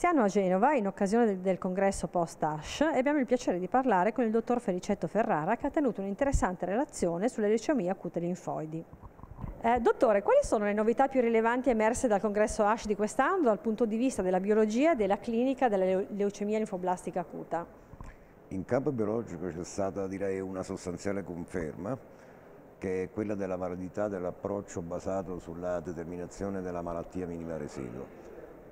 Siamo a Genova in occasione del, del congresso post-ASH e abbiamo il piacere di parlare con il dottor Felicetto Ferrara che ha tenuto un'interessante relazione sulle leucemie acute linfoidi. Eh, dottore, quali sono le novità più rilevanti emerse dal congresso ASH di quest'anno dal punto di vista della biologia e della clinica della leucemia linfoblastica acuta? In campo biologico c'è stata direi una sostanziale conferma che è quella della validità dell'approccio basato sulla determinazione della malattia minima residua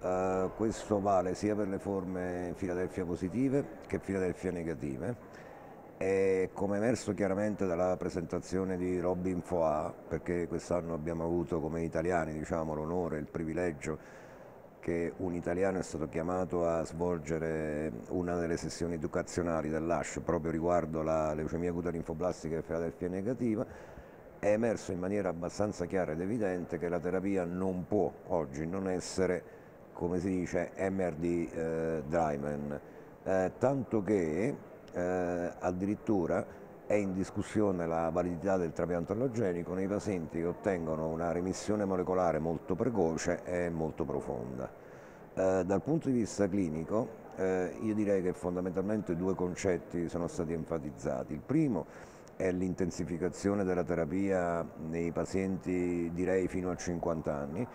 eh, questo vale sia per le forme Filadelfia positive che Filadelfia negative e come emerso chiaramente dalla presentazione di Robin Foa, perché quest'anno abbiamo avuto come italiani diciamo, l'onore e il privilegio che un italiano è stato chiamato a svolgere una delle sessioni educazionali dell'ASH proprio riguardo la leucemia acuta linfoblastica e Filadelfia negativa, è emerso in maniera abbastanza chiara ed evidente che la terapia non può oggi non essere come si dice, MRD eh, Dryman, eh, tanto che eh, addirittura è in discussione la validità del trapianto allogenico nei pazienti che ottengono una remissione molecolare molto precoce e molto profonda. Eh, dal punto di vista clinico eh, io direi che fondamentalmente due concetti sono stati enfatizzati. Il primo è l'intensificazione della terapia nei pazienti direi fino a 50 anni,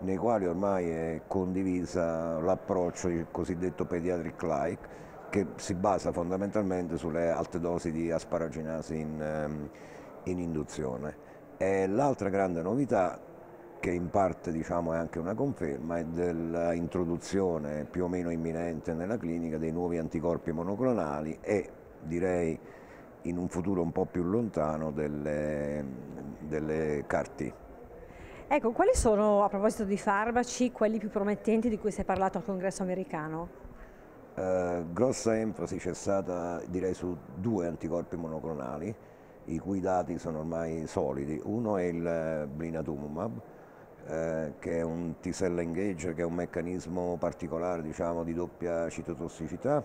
nei quali ormai è condivisa l'approccio cosiddetto pediatric like che si basa fondamentalmente sulle alte dosi di asparaginasi in, ehm, in induzione. l'altra grande novità che in parte diciamo, è anche una conferma, è dell'introduzione più o meno imminente nella clinica dei nuovi anticorpi monoclonali e direi in un futuro un po' più lontano delle, delle CAR-T. Ecco, quali sono, a proposito di farmaci, quelli più promettenti di cui si è parlato al congresso americano? Eh, grossa enfasi c'è stata direi su due anticorpi monoclonali, i cui dati sono ormai solidi. Uno è il eh, blinatumumab, eh, che è un T-cell engager, che è un meccanismo particolare diciamo, di doppia citotossicità.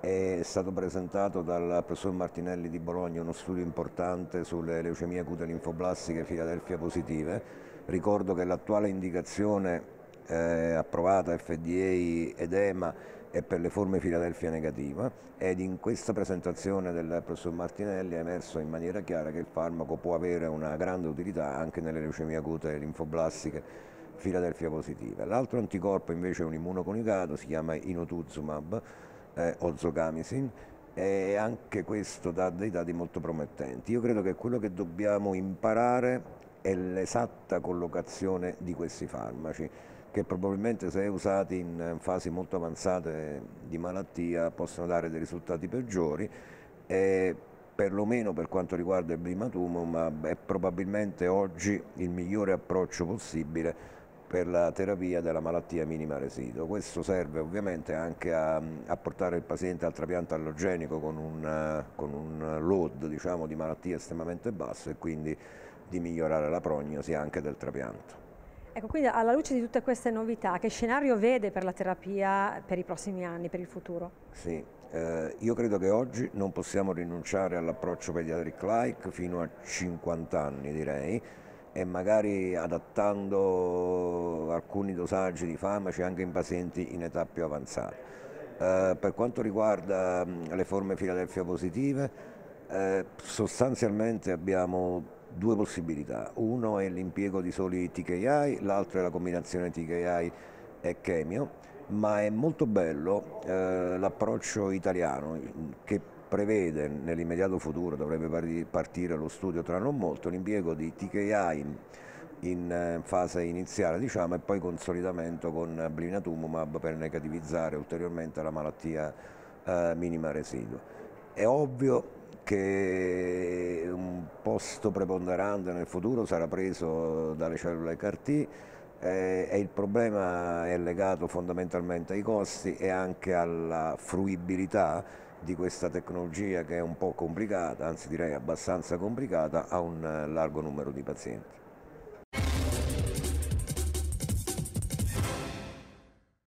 È stato presentato dal professor Martinelli di Bologna uno studio importante sulle leucemie cute linfoblastiche Filadelfia positive, Ricordo che l'attuale indicazione eh, approvata FDA ed EMA è per le forme Filadelfia negativa ed in questa presentazione del professor Martinelli è emerso in maniera chiara che il farmaco può avere una grande utilità anche nelle leucemie acute e linfoblastiche Filadelfia positiva. L'altro anticorpo invece è un immunoconigato, si chiama inotuzumab eh, o zogamisin e anche questo dà dei dati molto promettenti. Io credo che quello che dobbiamo imparare è l'esatta collocazione di questi farmaci che probabilmente se usati in fasi molto avanzate di malattia possono dare dei risultati peggiori e perlomeno per quanto riguarda il blimatumum è probabilmente oggi il migliore approccio possibile per la terapia della malattia minima residuo. Questo serve ovviamente anche a, a portare il paziente al trapianto allogenico con un, con un load diciamo, di malattia estremamente basso e quindi di migliorare la prognosi anche del trapianto. Ecco, quindi alla luce di tutte queste novità, che scenario vede per la terapia per i prossimi anni, per il futuro? Sì, eh, io credo che oggi non possiamo rinunciare all'approccio pediatric-like fino a 50 anni direi, e magari adattando alcuni dosaggi di farmaci anche in pazienti in età più avanzata. Eh, per quanto riguarda mh, le forme Filadelfia positive, eh, sostanzialmente abbiamo due possibilità, uno è l'impiego di soli TKI, l'altro è la combinazione TKI e chemio, ma è molto bello eh, l'approccio italiano che prevede nell'immediato futuro, dovrebbe partire lo studio tra non molto, l'impiego di TKI in eh, fase iniziale diciamo, e poi consolidamento con blinatumumab per negativizzare ulteriormente la malattia eh, minima residua. È ovvio che un posto preponderante nel futuro sarà preso dalle cellule CAR-T eh, e il problema è legato fondamentalmente ai costi e anche alla fruibilità di questa tecnologia che è un po' complicata, anzi direi abbastanza complicata, a un eh, largo numero di pazienti.